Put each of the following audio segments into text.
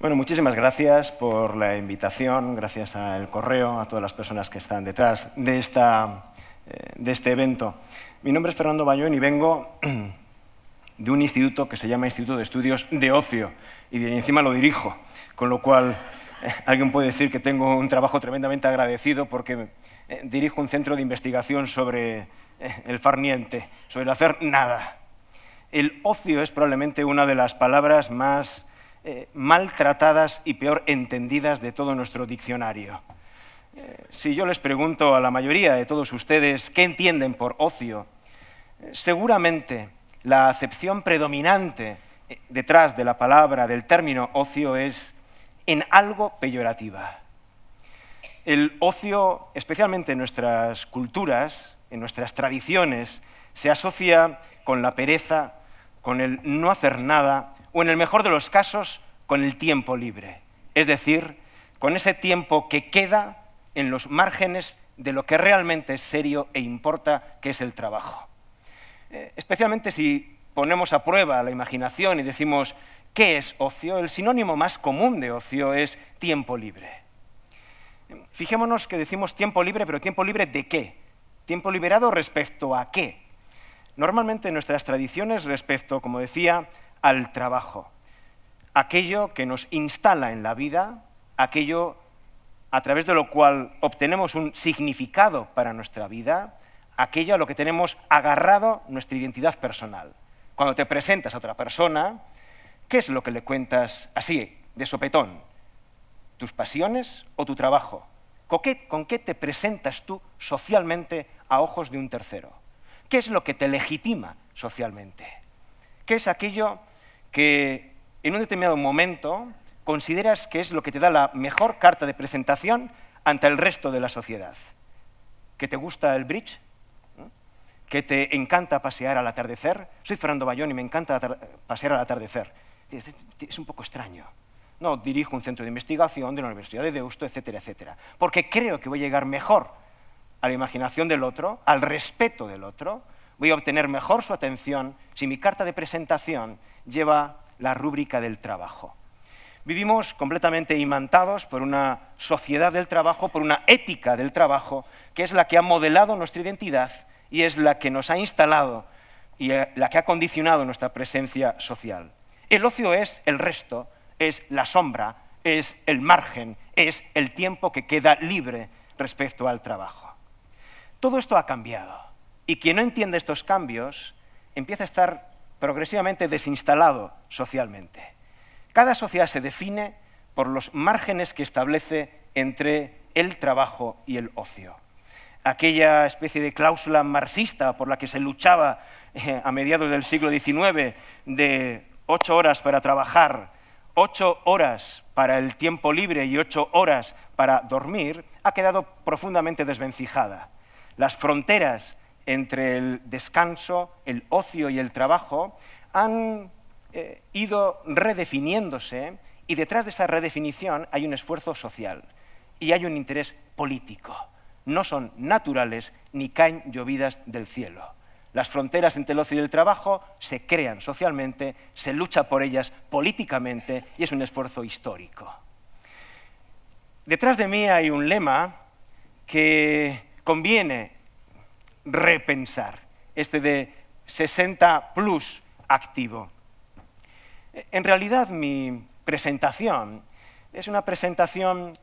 Bueno, muchísimas gracias por la invitación, gracias al correo, a todas las personas que están detrás de, eh, de este evento. Mi nombre es Fernando Bayón y vengo de un instituto que se llama Instituto de Estudios de Ocio y encima lo dirijo, con lo cual eh, alguien puede decir que tengo un trabajo tremendamente agradecido porque eh, dirijo un centro de investigación sobre el farniente, sobre el hacer nada. El ocio es probablemente una de las palabras más eh, maltratadas y peor entendidas de todo nuestro diccionario. Eh, si yo les pregunto a la mayoría de todos ustedes qué entienden por ocio, eh, seguramente la acepción predominante detrás de la palabra, del término ocio, es en algo peyorativa. El ocio, especialmente en nuestras culturas, en nuestras tradiciones, se asocia con la pereza, con el no hacer nada, o en el mejor de los casos, con el tiempo libre, es decir, con ese tiempo que queda en los márgenes de lo que realmente es serio e importa, que es el trabajo. Eh, especialmente si ponemos a prueba la imaginación y decimos, ¿qué es ocio? El sinónimo más común de ocio es tiempo libre. Fijémonos que decimos tiempo libre, pero tiempo libre de qué? Tiempo liberado respecto a qué? Normalmente en nuestras tradiciones respecto, como decía, al trabajo, aquello que nos instala en la vida, aquello a través de lo cual obtenemos un significado para nuestra vida, aquello a lo que tenemos agarrado nuestra identidad personal. Cuando te presentas a otra persona, ¿qué es lo que le cuentas así, de sopetón? ¿Tus pasiones o tu trabajo? ¿Con qué, te presentas tú socialmente a ojos de un tercero? ¿Qué es lo que te legitima socialmente? ¿Qué es aquello que en un determinado momento consideras que es lo que te da la mejor carta de presentación ante el resto de la sociedad. ¿Que te gusta el bridge? ¿Mm? ¿Que te encanta pasear al atardecer? Soy Fernando Bayón y me encanta pasear al atardecer. Es un poco extraño. No, dirijo un centro de investigación de la Universidad de Deusto, etcétera, etcétera. Porque creo que voy a llegar mejor a la imaginación del otro, al respeto del otro, voy a obtener mejor su atención si mi carta de presentación lleva la rúbrica del trabajo. Vivimos completamente imantados por una sociedad del trabajo, por una ética del trabajo, que es la que ha modelado nuestra identidad y es la que nos ha instalado y eh, la que ha condicionado nuestra presencia social. El ocio es el resto, es la sombra, es el margen, es el tiempo que queda libre respecto al trabajo. Todo esto ha cambiado y quien no entiende estos cambios empieza a estar progresivamente desinstalado socialmente. Cada sociedad se define por los márgenes que establece entre el trabajo y el ocio. Aquella especie de cláusula marxista por la que se luchaba eh, a mediados del siglo XIX de ocho horas para trabajar, ocho horas para el tiempo libre y ocho horas para dormir, ha quedado profundamente desvencijada. Las fronteras entre el descanso, el ocio y el trabajo, han eh, ido redefiniéndose y detrás de esa redefinición hay un esfuerzo social y hay un interés político. No son naturales ni caen llovidas del cielo. Las fronteras entre el ocio y el trabajo se crean socialmente, se lucha por ellas políticamente y es un esfuerzo histórico. Detrás de mí hay un lema que conviene repensar, este de 60 plus activo. En realidad mi presentación es una presentación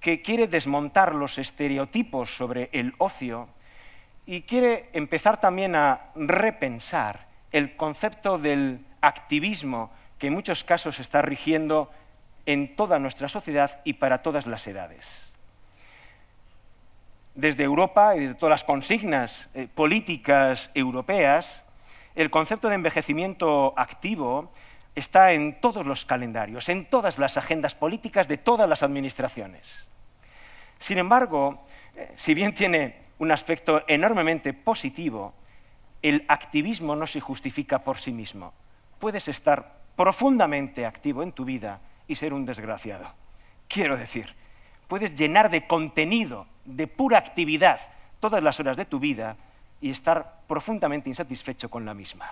que quiere desmontar los estereotipos sobre el ocio y quiere empezar también a repensar el concepto del activismo que en muchos casos está rigiendo en toda nuestra sociedad y para todas las edades desde Europa y de todas las consignas eh, políticas europeas, el concepto de envejecimiento activo está en todos los calendarios, en todas las agendas políticas de todas las administraciones. Sin embargo, eh, si bien tiene un aspecto enormemente positivo, el activismo no se justifica por sí mismo. Puedes estar profundamente activo en tu vida y ser un desgraciado. Quiero decir, puedes llenar de contenido, de pura actividad, todas las horas de tu vida y estar profundamente insatisfecho con la misma.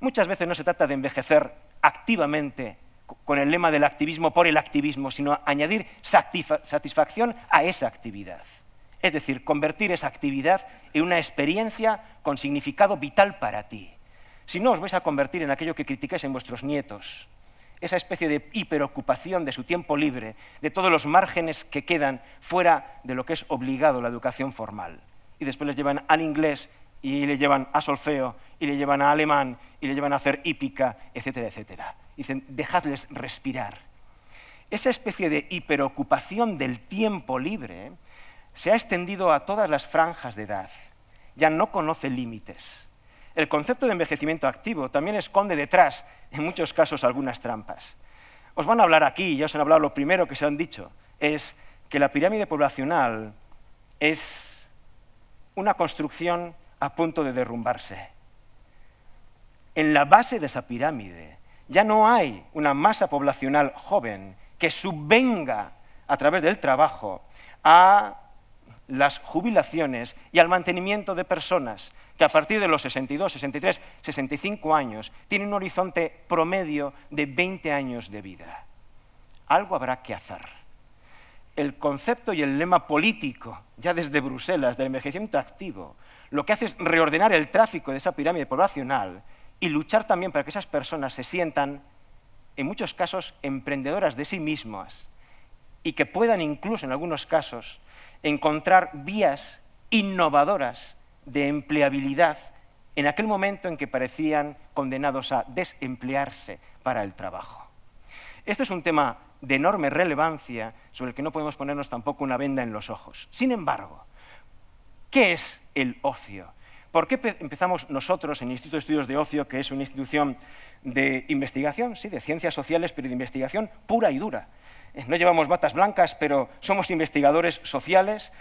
Muchas veces no se trata de envejecer activamente con el lema del activismo por el activismo, sino añadir satisfacción a esa actividad. Es decir, convertir esa actividad en una experiencia con significado vital para ti. Si no, os vais a convertir en aquello que criticáis en vuestros nietos, esa especie de hiperocupación de su tiempo libre, de todos los márgenes que quedan fuera de lo que es obligado la educación formal. Y después les llevan al inglés y le llevan a solfeo y le llevan a alemán y le llevan a hacer hípica, etcétera, etcétera. Dicen, dejadles respirar. Esa especie de hiperocupación del tiempo libre se ha extendido a todas las franjas de edad. Ya no conoce límites el concepto de envejecimiento activo también esconde detrás, en muchos casos, algunas trampas. Os van a hablar aquí, ya os han hablado, lo primero que se han dicho es que la pirámide poblacional es una construcción a punto de derrumbarse. En la base de esa pirámide ya no hay una masa poblacional joven que subvenga a través del trabajo a las jubilaciones y al mantenimiento de personas que a partir de los 62, 63, 65 años tienen un horizonte promedio de 20 años de vida. Algo habrá que hacer. El concepto y el lema político, ya desde Bruselas, del envejecimiento activo, lo que hace es reordenar el tráfico de esa pirámide poblacional y luchar también para que esas personas se sientan, en muchos casos, emprendedoras de sí mismas y que puedan incluso, en algunos casos, encontrar vías innovadoras de empleabilidad en aquel momento en que parecían condenados a desemplearse para el trabajo. Este es un tema de enorme relevancia sobre el que no podemos ponernos tampoco una venda en los ojos. Sin embargo, ¿qué es el ocio? ¿Por qué empezamos nosotros en el Instituto de Estudios de Ocio, que es una institución de investigación, sí, de ciencias sociales, pero de investigación pura y dura? Eh, no llevamos batas blancas, pero somos investigadores sociales,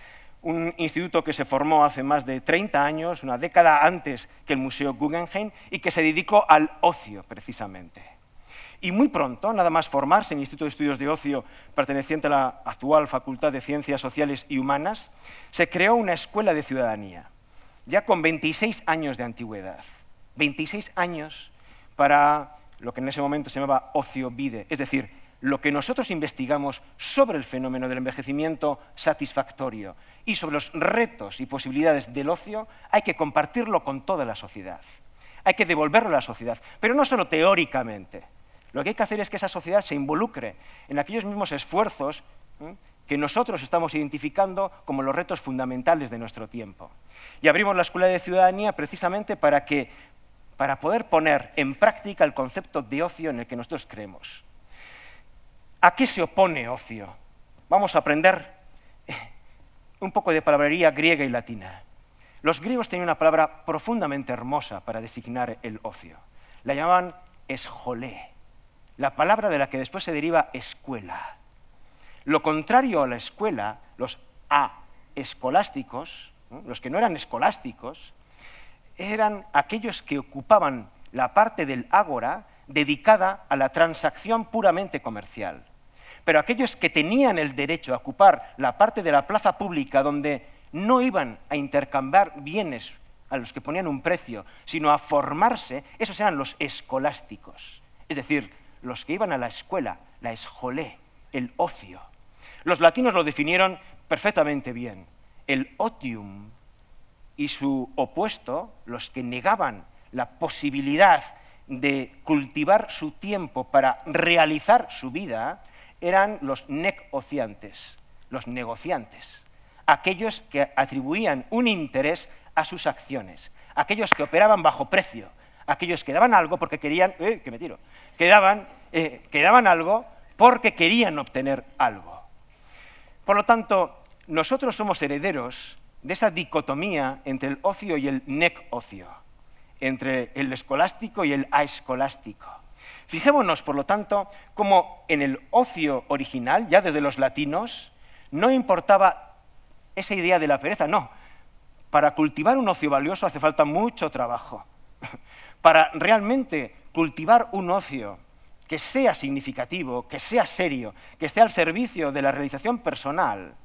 un instituto que se formó hace más de 30 años, una década antes que el Museo Guggenheim, y que se dedicó al ocio, precisamente. Y muy pronto, nada más formarse en el Instituto de Estudios de Ocio, perteneciente a la actual Facultad de Ciencias Sociales y Humanas, se creó una escuela de ciudadanía ya con 26 años de antigüedad. 26 años para lo que en ese momento se llamaba ocio vide, es decir, lo que nosotros investigamos sobre el fenómeno del envejecimiento satisfactorio y sobre los retos y posibilidades del ocio, hay que compartirlo con toda la sociedad. Hay que devolverlo a la sociedad, pero no solo teóricamente. Lo que hay que hacer es que esa sociedad se involucre en aquellos mismos esfuerzos que nosotros estamos identificando como los retos fundamentales de nuestro tiempo. Y abrimos la Escuela de Ciudadanía precisamente para, poder poner en práctica el concepto de ocio en el que nosotros creemos. ¿A qué se opone ocio? Vamos a aprender un poco de palabrería griega y latina. Los griegos tenían una palabra profundamente hermosa para designar el ocio. La llamaban escholé, la palabra de la que después se deriva escuela. Lo contrario a la escuela, los a-escolásticos, los que no eran escolásticos, eran aquellos que ocupaban la parte del ágora dedicada a la transacción puramente comercial. Pero aquellos que tenían el derecho a ocupar la parte de la plaza pública donde no iban a intercambiar bienes a los que ponían un precio, sino a formarse, esos eran los escolásticos, es decir, los que iban a la escuela, la escolé, el ocio. Los latinos lo definieron perfectamente bien. El otium y su opuesto, los que negaban la posibilidad de cultivar su tiempo para realizar su vida, eran los negociantes, los negociantes, aquellos que atribuían un interés a sus acciones, aquellos que operaban bajo precio, aquellos que daban algo porque querían, ¡eh, que me tiro, que daban eh, algo porque querían obtener algo. Por lo tanto, nosotros somos herederos de esa dicotomía entre el ocio y el ocio, entre el escolástico y el aescolástico. Fijémonos, por lo tanto, cómo en el ocio original, ya desde los latinos, no importaba esa idea de la pereza, no. Para cultivar un ocio valioso hace falta mucho trabajo. Para realmente cultivar un ocio que sea significativo, que sea serio, que esté al servicio de la realización personal,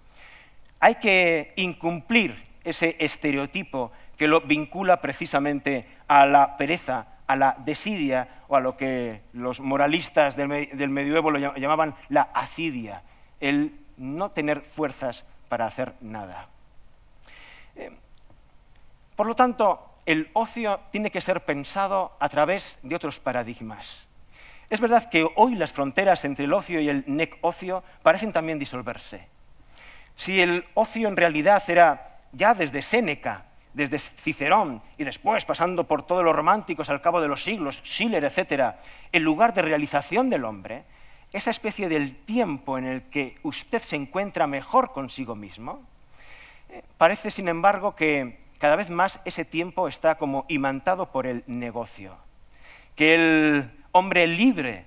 hay que incumplir ese estereotipo que lo vincula precisamente a la pereza, a la desidia o a lo que los moralistas del, medioevo lo llamaban la acidia, el no tener fuerzas para hacer nada. Eh, por lo tanto, el ocio tiene que ser pensado a través de otros paradigmas. Es verdad que hoy las fronteras entre el ocio y el nek-ocio parecen también disolverse. Si el ocio en realidad era ya desde Séneca, desde Cicerón y después, pasando por todos los románticos al cabo de los siglos, Schiller, etc., el lugar de realización del hombre, esa especie del tiempo en el que usted se encuentra mejor consigo mismo, eh, parece, sin embargo, que cada vez más ese tiempo está como imantado por el negocio, que el hombre libre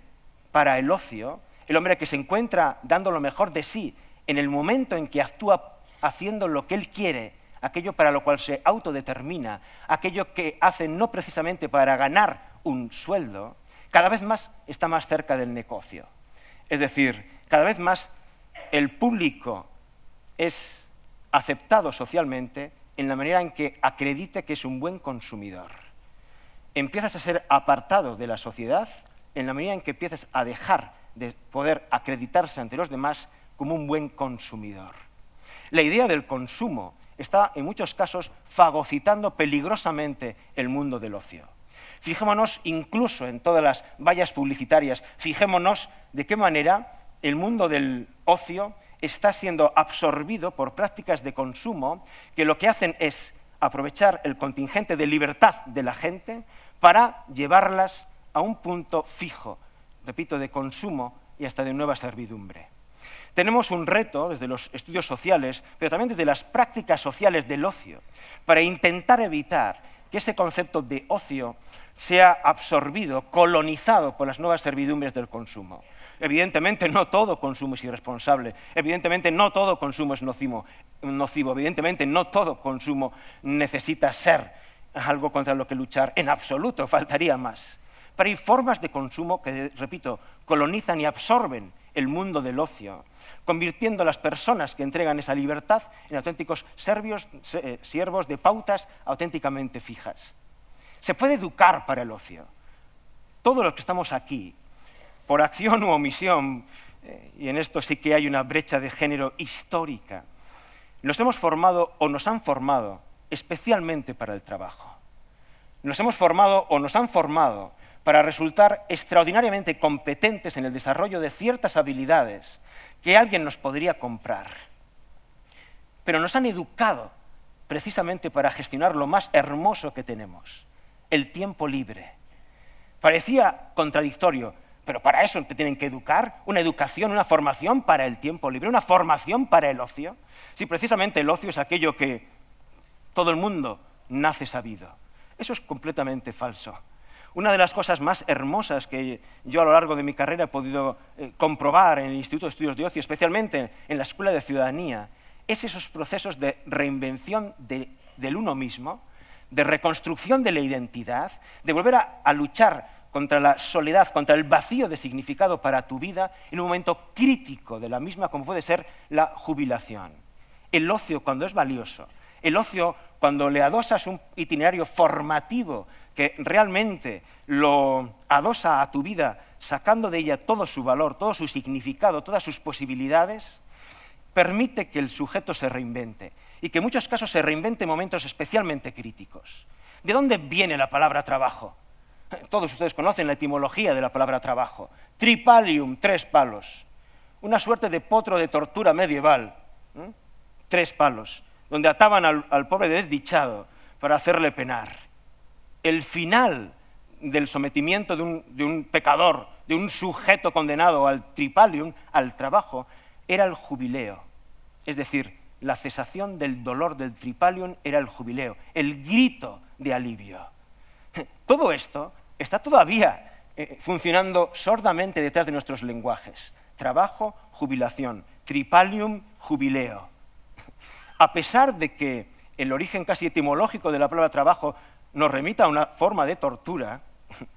para el ocio, el hombre que se encuentra dando lo mejor de sí en el momento en que actúa haciendo lo que él quiere, aquello para lo cual se autodetermina, aquello que hace no precisamente para ganar un sueldo, cada vez más está más cerca del negocio. Es decir, cada vez más el público es aceptado socialmente en la manera en que acredite que es un buen consumidor empiezas a ser apartado de la sociedad en la medida en que empiezas a dejar de poder acreditarse ante los demás como un buen consumidor. La idea del consumo está en muchos casos fagocitando peligrosamente el mundo del ocio. Fijémonos incluso en todas las vallas publicitarias, fijémonos de qué manera el mundo del ocio está siendo absorbido por prácticas de consumo que lo que hacen es aprovechar el contingente de libertad de la gente para llevarlas a un punto fijo, repito, de consumo y hasta de nueva servidumbre. Tenemos un reto desde los estudios sociales, pero también desde las prácticas sociales del ocio, para intentar evitar que ese concepto de ocio sea absorbido, colonizado por las nuevas servidumbres del consumo. Evidentemente no todo consumo es irresponsable, evidentemente no todo consumo es nocivo, nocivo evidentemente no todo consumo necesita ser algo contra lo que luchar en absoluto, faltaría más. Pero hay formas de consumo que, repito, colonizan y absorben el mundo del ocio, convirtiendo a las personas que entregan esa libertad en auténticos serbios, eh, siervos de pautas auténticamente fijas. Se puede educar para el ocio. Todos los que estamos aquí, por acción u omisión, eh, y en esto sí que hay una brecha de género histórica, nos hemos formado o nos han formado especialmente para el trabajo. Nos hemos formado o nos han formado para resultar extraordinariamente competentes en el desarrollo de ciertas habilidades que alguien nos podría comprar. Pero nos han educado precisamente para gestionar lo más hermoso que tenemos, el tiempo libre. Parecía contradictorio, pero para eso te tienen que educar, una educación, una formación para el tiempo libre, una formación para el ocio. Si precisamente el ocio es aquello que todo el mundo nace sabido. Eso es completamente falso. Una de las cosas más hermosas que yo a lo largo de mi carrera he podido eh, comprobar en el Instituto de Estudios de Ocio, especialmente en la Escuela de Ciudadanía, es esos procesos de reinvención del uno mismo, de reconstrucción de la identidad, de volver a luchar contra la soledad, contra el vacío de significado para tu vida en un momento crítico de la misma como puede ser la jubilación. El ocio cuando es valioso, el ocio cuando le adosas un itinerario formativo que realmente lo adosa a tu vida, sacando de ella todo su valor, todo su significado, todas sus posibilidades, permite que el sujeto se reinvente y que en muchos casos se reinvente momentos especialmente críticos. ¿De dónde viene la palabra trabajo? Todos ustedes conocen la etimología de la palabra trabajo. Tripalium, tres palos. Una suerte de potro de tortura medieval. Tres palos donde ataban al, pobre desdichado para hacerle penar. El final del sometimiento de un, pecador, de un sujeto condenado al tripalium, al trabajo, era el jubileo. Es decir, la cesación del dolor del tripalium era el jubileo, el grito de alivio. Todo esto está todavía eh, funcionando sordamente detrás de nuestros lenguajes. Trabajo, jubilación, tripalium, jubileo a pesar de que el origen casi etimológico de la palabra trabajo nos remita a una forma de tortura,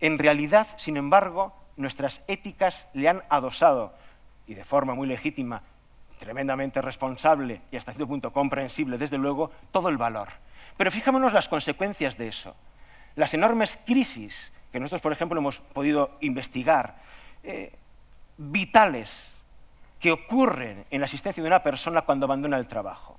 en realidad, sin embargo, nuestras éticas le han adosado, y de forma muy legítima, tremendamente responsable y hasta cierto punto comprensible, desde luego, todo el valor. Pero fijémonos las consecuencias de eso. Las enormes crisis que nosotros, por ejemplo, hemos podido investigar, eh, vitales que ocurren en la existencia de una persona cuando abandona el trabajo.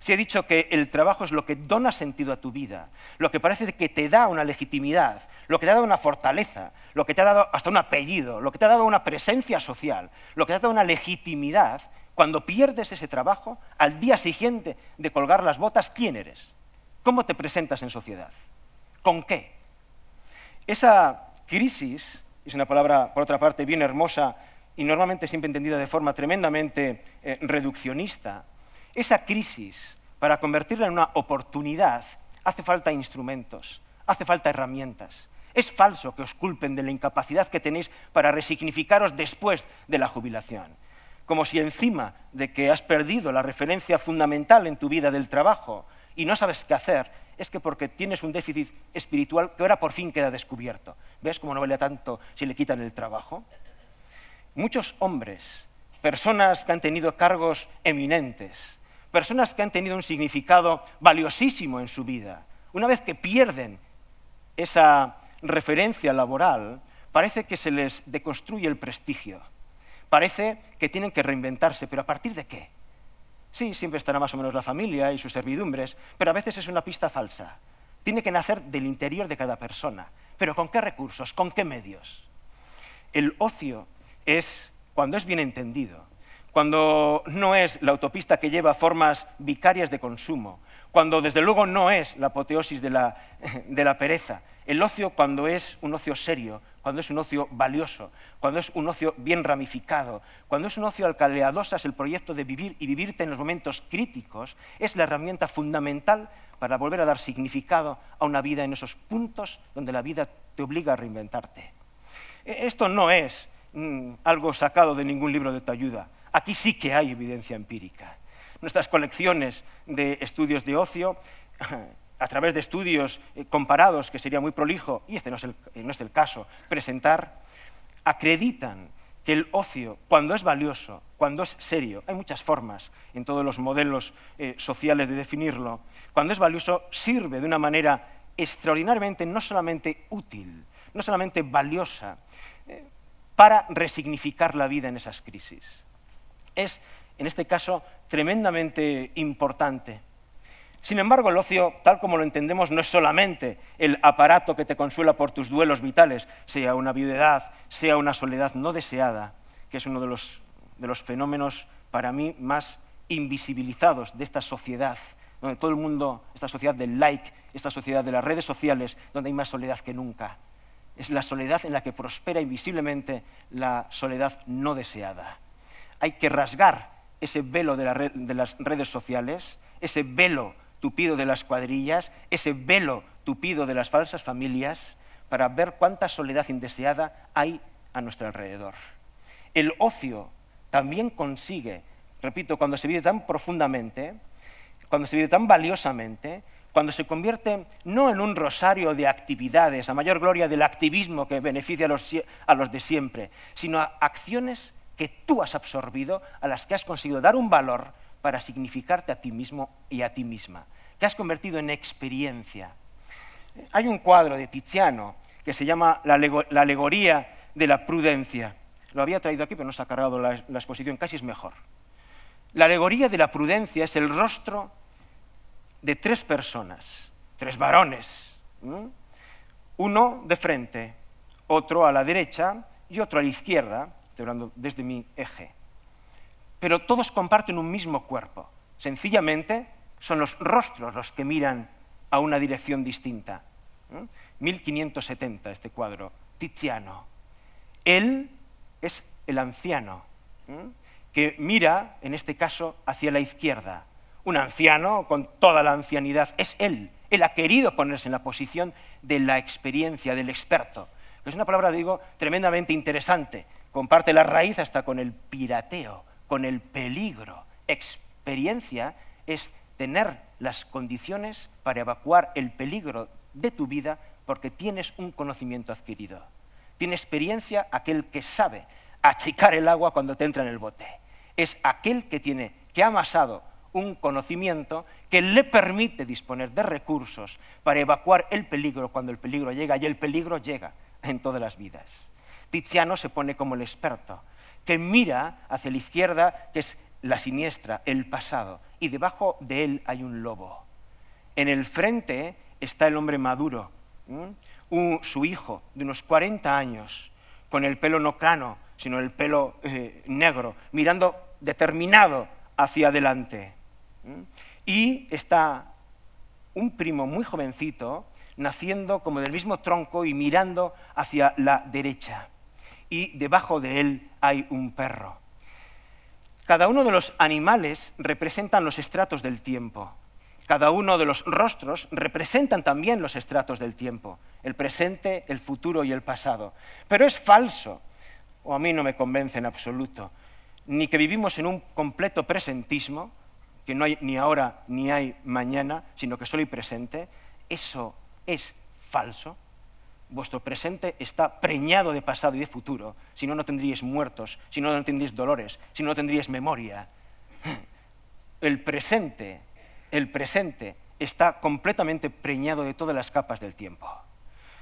Se ha dicho que el trabajo es lo que dona sentido a tu vida, lo que parece que te da una legitimidad, lo que te ha dado una fortaleza, lo que te ha dado hasta un apellido, lo que te ha dado una presencia social, lo que te ha dado una legitimidad, cuando pierdes ese trabajo, al día siguiente de colgar las botas, ¿quién eres? ¿Cómo te presentas en sociedad? ¿Con qué? Esa crisis, es una palabra, por otra parte, bien hermosa y normalmente siempre entendida de forma tremendamente eh, reduccionista, esa crisis, para convertirla en una oportunidad, hace falta instrumentos, hace falta herramientas. Es falso que os culpen de la incapacidad que tenéis para resignificaros después de la jubilación. Como si encima de que has perdido la referencia fundamental en tu vida del trabajo y no sabes qué hacer, es que porque tienes un déficit espiritual que ahora por fin queda descubierto. ¿Ves cómo no vale tanto si le quitan el trabajo? muchos hombres, personas que han tenido cargos eminentes, personas que han tenido un significado valiosísimo en su vida, una vez que pierden esa referencia laboral, parece que se les deconstruye el prestigio. Parece que tienen que reinventarse, pero ¿a partir de qué? Sí, siempre estará más o menos la familia y sus servidumbres, pero a veces es una pista falsa. Tiene que nacer del interior de cada persona. Pero ¿con qué recursos? ¿Con qué medios? El ocio es cuando es bien entendido, cuando no es la autopista que lleva formas vicarias de consumo, cuando desde luego no es la apoteosis de la, pereza, el ocio cuando es un ocio serio, cuando es un ocio valioso, cuando es un ocio bien ramificado, cuando es un ocio al que el proyecto de vivir y vivirte en los momentos críticos, es la herramienta fundamental para volver a dar significado a una vida en esos puntos donde la vida te obliga a reinventarte. E-, esto no es Mm. algo sacado de ningún libro de tu ayuda. Aquí sí que hay evidencia empírica. Nuestras colecciones de estudios de ocio, a través de estudios eh, comparados, que sería muy prolijo, y este eh, no es el, caso, presentar, acreditan que el ocio, cuando es valioso, cuando es serio, hay muchas formas en todos los modelos eh, sociales de definirlo, cuando es valioso sirve de una manera extraordinariamente no solamente útil, no solamente valiosa, para resignificar la vida en esas crisis. Es, en este caso, tremendamente importante. Sin embargo, el ocio, tal como lo entendemos, no es solamente el aparato que te consuela por tus duelos vitales, sea una viudedad, sea una soledad no deseada, que es uno de los, de los fenómenos para mí más invisibilizados de esta sociedad, donde todo el mundo, esta sociedad del like, esta sociedad de las redes sociales, donde hay más soledad que nunca. Es la soledad en la que prospera invisiblemente la soledad no deseada. Hay que rasgar ese velo de, las redes sociales, ese velo tupido de las cuadrillas, ese velo tupido de las falsas familias, para ver cuánta soledad indeseada hay a nuestro alrededor. El ocio también consigue, repito, cuando se vive tan profundamente, cuando se vive tan valiosamente, cuando se convierte no en un rosario de actividades, a mayor gloria del activismo que beneficia a los, de siempre, sino a acciones que tú has absorbido, a las que has conseguido dar un valor para significarte a ti mismo y a ti misma, que has convertido en experiencia. Hay un cuadro de Tiziano que se llama La, alegoría de la prudencia. Lo había traído aquí, pero no se ha cargado la exposición, casi es mejor. La alegoría de la prudencia es el rostro de tres personas, tres varones, uno de frente, otro a la derecha y otro a la izquierda, estoy hablando desde mi eje. Pero todos comparten un mismo cuerpo. Sencillamente son los rostros los que miran a una dirección distinta. 1570 este cuadro, Tiziano. Él es el anciano, que mira, en este caso, hacia la izquierda un anciano con toda la ancianidad, es él. Él ha querido ponerse en la posición de la experiencia, del experto. Que es una palabra, digo, tremendamente interesante. Comparte la raíz hasta con el pirateo, con el peligro. Experiencia es tener las condiciones para evacuar el peligro de tu vida porque tienes un conocimiento adquirido. Tiene experiencia aquel que sabe achicar el agua cuando te entra en el bote. Es aquel que tiene, que ha amasado un conocimiento que le permite disponer de recursos para evacuar el peligro cuando el peligro llega, y el peligro llega en todas las vidas. Tiziano se pone como el experto, que mira hacia la izquierda, que es la siniestra, el pasado, y debajo de él hay un lobo. En el frente está el hombre maduro, su hijo de unos 40 años, con el pelo no cano, sino el pelo eh, negro, mirando determinado hacia adelante. ¿Mm? Y está un primo muy jovencito naciendo como del mismo tronco y mirando hacia la derecha. Y debajo de él hay un perro. Cada uno de los animales representan los estratos del tiempo. Cada uno de los rostros representan también los estratos del tiempo, el presente, el futuro y el pasado. Pero es falso, o a mí no me convence en absoluto, ni que vivimos en un completo presentismo, que no hay ni ahora ni hay mañana, sino que solo hay presente, eso es falso. Vuestro presente está preñado de pasado y de futuro, si no, no tendríais muertos, si no, no tendríais dolores, si no, no tendríais memoria. El presente, el presente está completamente preñado de todas las capas del tiempo.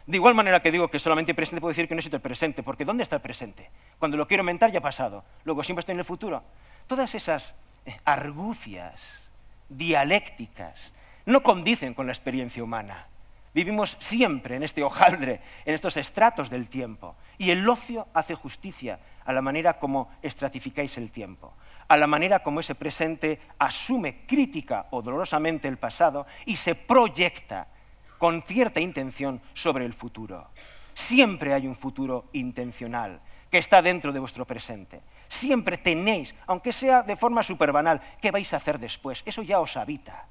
De igual manera que digo que solamente presente, puedo decir que no es el presente, porque ¿dónde está el presente? Cuando lo quiero mentar ya ha pasado, luego siempre estoy en el futuro. Todas esas argucias, dialécticas, no condicen con la experiencia humana. Vivimos siempre en este hojaldre, en estos estratos del tiempo. Y el ocio hace justicia a la manera como estratificáis el tiempo, a la manera como ese presente asume crítica o dolorosamente el pasado y se proyecta con cierta intención sobre el futuro. Siempre hay un futuro intencional que está dentro de vuestro presente siempre tenéis, aunque sea de forma súper banal, ¿qué vais a hacer después? Eso ya os habita.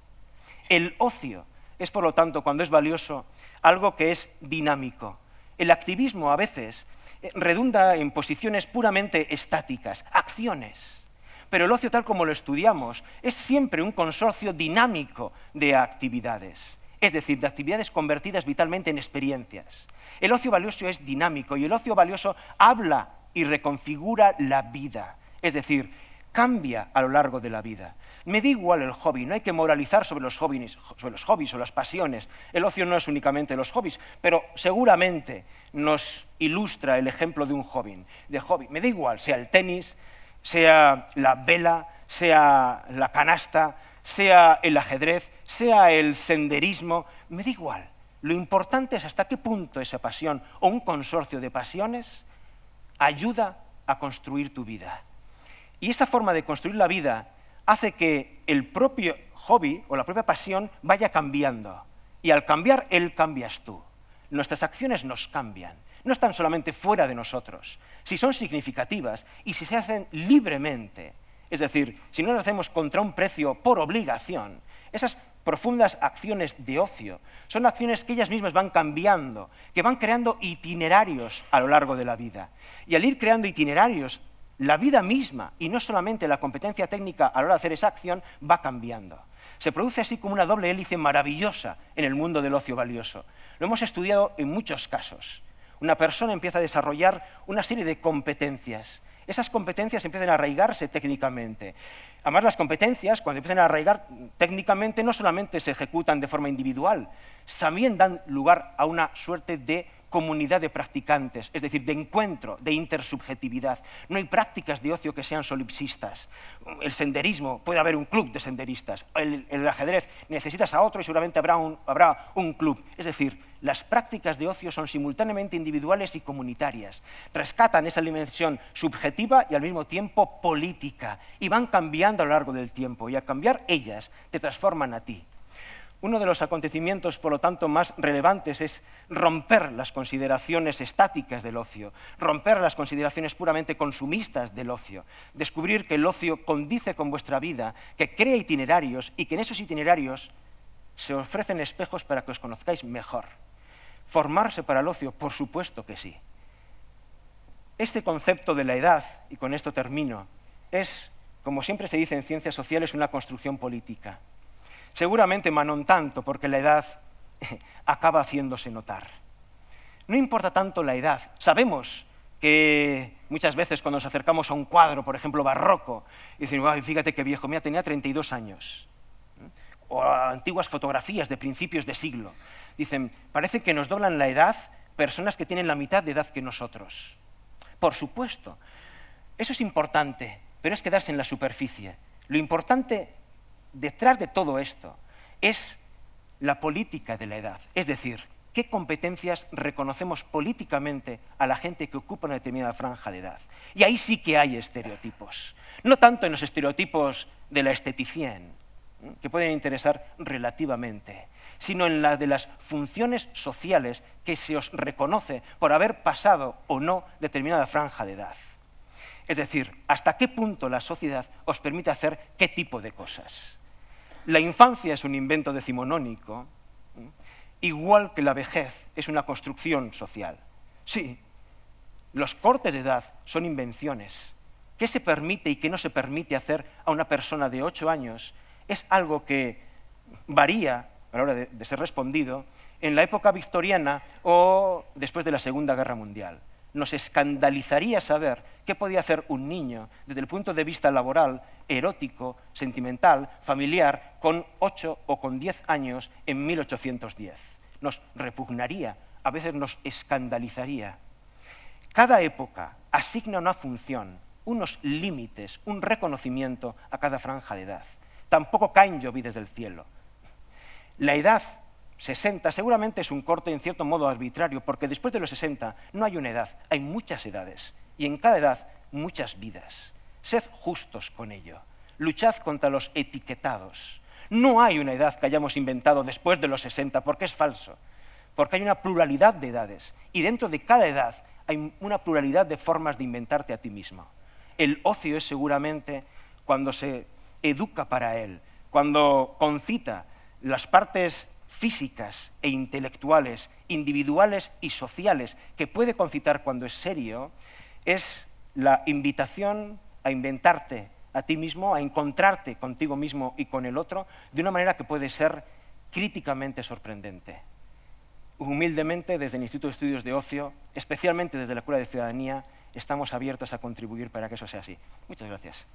El ocio es, por lo tanto, cuando es valioso, algo que es dinámico. El activismo a veces eh, redunda en posiciones puramente estáticas, acciones. Pero el ocio, tal como lo estudiamos, es siempre un consorcio dinámico de actividades, es decir, de actividades convertidas vitalmente en experiencias. El ocio valioso es dinámico y el ocio valioso habla y reconfigura la vida. Es decir, cambia a lo largo de la vida. Me da igual el hobby, no hay que moralizar sobre los, hobbies, sobre los hobbies o las pasiones. El ocio no es únicamente los hobbies, pero seguramente nos ilustra el ejemplo de un hobby. De hobby. Me da igual, sea el tenis, sea la vela, sea la canasta, sea el ajedrez, sea el senderismo, me da igual. Lo importante es hasta qué punto esa pasión o un consorcio de pasiones ayuda a construir tu vida. Y esta forma de construir la vida hace que el propio hobby o la propia pasión vaya cambiando. Y al cambiar, él cambias tú. Nuestras acciones nos cambian. No están solamente fuera de nosotros. Si son significativas y si se hacen libremente, es decir, si no las hacemos contra un precio por obligación, esas profundas acciones de ocio. Son acciones que ellas mismas van cambiando, que van creando itinerarios a lo largo de la vida. Y al ir creando itinerarios, la vida misma, y no solamente la competencia técnica a la hora de hacer esa acción, va cambiando. Se produce así como una doble hélice maravillosa en el mundo del ocio valioso. Lo hemos estudiado en muchos casos. Una persona empieza a desarrollar una serie de competencias. Esas competencias empiezan a arraigarse técnicamente. Además, las competencias, cuando empiezan a arraigar, técnicamente no solamente se ejecutan de forma individual, también dan lugar a una suerte de comunidad de practicantes, es decir, de encuentro, de intersubjetividad. No hay prácticas de ocio que sean solipsistas. El senderismo, puede haber un club de senderistas. El, ajedrez, necesitas a otro y seguramente habrá un, habrá un club. Es decir, las prácticas de ocio son simultáneamente individuales y comunitarias. Rescatan esa dimensión subjetiva y al mismo tiempo política. Y van cambiando a lo largo del tiempo. Y al cambiar ellas, te transforman a ti. Uno de los acontecimientos, por lo tanto, más relevantes es romper las consideraciones estáticas del ocio, romper las consideraciones puramente consumistas del ocio, descubrir que el ocio condice con vuestra vida, que crea itinerarios y que en esos itinerarios se ofrecen espejos para que os conozcáis mejor. ¿Formarse para el ocio? Por supuesto que sí. Este concepto de la edad, y con esto termino, es, como siempre se dice en ciencias sociales, una construcción política. Seguramente Manon tanto, porque la edad acaba haciéndose notar. No importa tanto la edad. Sabemos que muchas veces cuando nos acercamos a un cuadro, por ejemplo, barroco, dicen, Ay, fíjate qué viejo, Mía, tenía 32 años. O antiguas fotografías de principios de siglo. Dicen, parece que nos doblan la edad personas que tienen la mitad de edad que nosotros. Por supuesto, eso es importante, pero es quedarse en la superficie. Lo importante detrás de todo esto es la política de la edad, es decir, qué competencias reconocemos políticamente a la gente que ocupa una determinada franja de edad. Y ahí sí que hay estereotipos, no tanto en los estereotipos de la esteticien, que pueden interesar relativamente, sino en la de las funciones sociales que se os reconoce por haber pasado o no determinada franja de edad. Es decir, hasta qué punto la sociedad os permite hacer qué tipo de cosas. La infancia es un invento decimonónico, igual que la vejez es una construcción social. Sí, los cortes de edad son invenciones. ¿Qué se permite y qué no se permite hacer a una persona de ocho años? Es algo que varía a la hora de ser respondido en la época victoriana o después de la Segunda Guerra Mundial nos escandalizaría saber qué podía hacer un niño desde el punto de vista laboral, erótico, sentimental, familiar, con 8 o con 10 años en 1810. Nos repugnaría, a veces nos escandalizaría. Cada época asigna una función, unos límites, un reconocimiento a cada franja de edad. Tampoco caen llovides del cielo. La edad 60 seguramente es un corte en cierto modo arbitrario, porque después de los 60 no hay una edad, hay muchas edades, y en cada edad muchas vidas. Sed justos con ello. Luchad contra los etiquetados. No hay una edad que hayamos inventado después de los 60, porque es falso, porque hay una pluralidad de edades, y dentro de cada edad hay una pluralidad de formas de inventarte a ti mismo. El ocio es seguramente cuando se educa para él, cuando concita las partes físicas e intelectuales, individuales y sociales que puede concitar cuando es serio, es la invitación a inventarte a ti mismo, a encontrarte contigo mismo y con el otro de una manera que puede ser críticamente sorprendente. Humildemente, desde el Instituto de Estudios de Ocio, especialmente desde la Escuela de Ciudadanía, estamos abiertos a contribuir para que eso sea así. Muchas gracias.